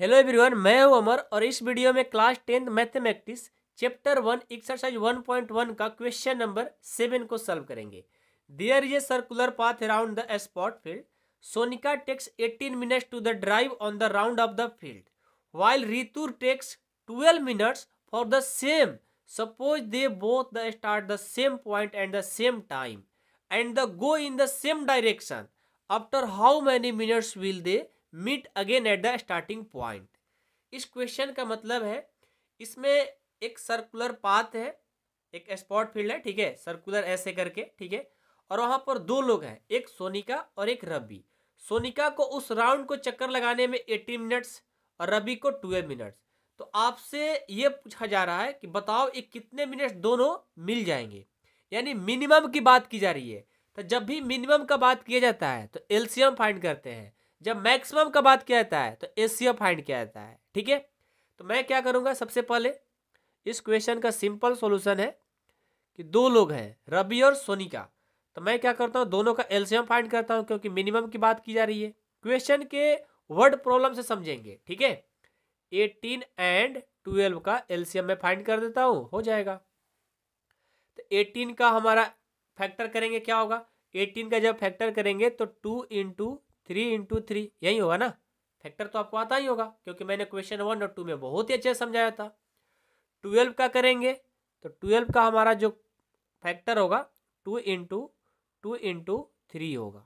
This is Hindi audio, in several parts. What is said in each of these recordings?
हेलो एवरीवन मैं हूं अमर और इस वीडियो में class tenth mathematics chapter one exercise one point one का क्वेश्चन नंबर सेवन को सॉल्व करेंगे there is a circular path around the spot field Sonika takes eighteen minutes to the drive on the round of the field while Ritu takes twelve minutes for the same suppose they both the start the same point and the same time and the go in the same direction after how many minutes will they meet again at the starting point इस क्वेश्चन का मतलब है इसमें एक सर्कुलर पाथ है एक स्पॉट फील्ड है ठीक है सर्कुलर ऐसे करके ठीक है और वहाँ पर दो लोग हैं एक सोनिका और एक रबी सोनिका को उस राउंड को चक्कर लगाने में एटीन मिनट्स और रबी को ट्वेल्व मिनट्स तो आपसे ये पूछा जा रहा है कि बताओ ये कितने मिनट्स दोनों मिल जाएंगे यानी मिनिमम की बात की जा रही है तो जब भी मिनिमम का बात किया जाता है तो एल्शियम फाइंड करते हैं जब मैक्सिमम का बात किया जाता है तो एशिया फाइंड किया जाता है ठीक है तो मैं क्या करूंगा सबसे पहले इस क्वेश्चन का सिंपल सोल्यूशन है कि दो लोग हैं रवि और सोनिका तो मैं क्या करता हूँ दोनों का एल्शियम फाइंड करता हूँ क्योंकि मिनिमम की बात की जा रही है क्वेश्चन के वर्ड प्रॉब्लम से समझेंगे ठीक है एटीन एंड ट्वेल्व का एल्शियम मैं फाइंड कर देता हूँ हो जाएगा तो एटीन का हमारा फैक्टर करेंगे क्या होगा एटीन का जब फैक्टर करेंगे तो two into three into three यही होगा ना फैक्टर तो आपको आता ही होगा क्योंकि मैंने क्वेश्चन वन और टू में बहुत ही अच्छे समझाया था ट्वेल्व का करेंगे तो ट्वेल्व का हमारा जो फैक्टर होगा two into two into three होगा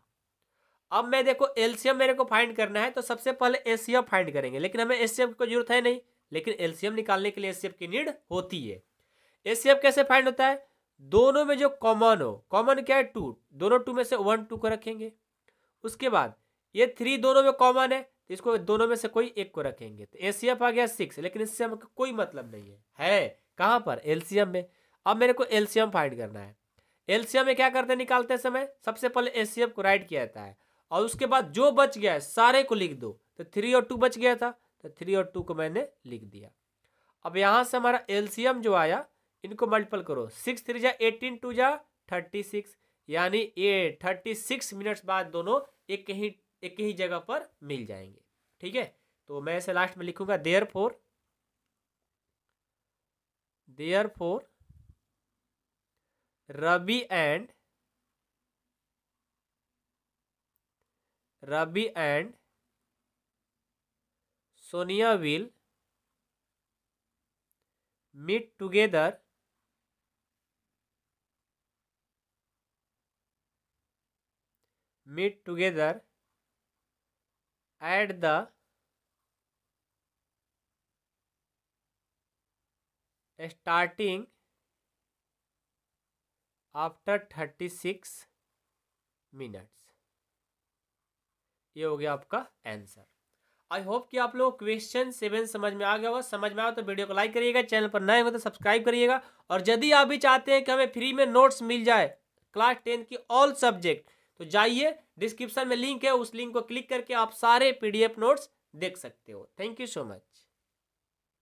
अब मैं देखो एलसीएम मेरे को फाइंड करना है तो सबसे पहले एलसीएम फाइंड करेंगे लेकिन हमें एलसीएम को जरूरत है नहीं लेकिन एलसीएम निकालने के लिए एसीएम की नीड होती है एसीएम कैसे फाइंड होता है दोनों में जो कॉमन हो कॉमन क्या है टू दोनों टू में से वन टू को रखेंगे उसके बाद ये थ्री दोनों में कॉमन है तो इसको दोनों में से कोई एक को रखेंगे तो एसीएफ आ गया सिक्स लेकिन इससे हमको कोई मतलब नहीं है है कहाँ पर एलसीएम में अब मेरे को एलसीएम फाइंड करना है एलसीएम में क्या करते निकालते समय सबसे पहले एसीएम को राइट किया जाता है और उसके बाद जो बच गया है सारे को लिख दो तो थ्री और टू बच गया था तो थ्री और टू को मैंने लिख दिया अब यहाँ से हमारा एलसीएम जो आया इनको मल्टीपल करो सिक्स थ्री जा एटीन टू जा थर्टी सिक्स यानी ये थर्टी सिक्स मिनट्स बाद दोनों एक ही एक ही जगह पर मिल जाएंगे ठीक है तो मैं इसे लास्ट में लिखूंगा therefore therefore Ravi and Ravi and Sonia will meet together meet together add the starting after thirty six minutes ये हो गया आपका आंसर आई होप कि आप लोग क्वेश्चन सेवन समझ में आ गया होगा समझ में आया तो वीडियो को लाइक करिएगा चैनल पर नए हो तो सब्सक्राइब करिएगा और यदि आप भी चाहते हैं कि हमें फ्री में नोट्स मिल जाए क्लास टेन की ऑल सब्जेक्ट तो जाइए डिस्क्रिप्शन में लिंक है उस लिंक को क्लिक करके आप सारे पीडीएफ नोट्स देख सकते हो थैंक यू सो मच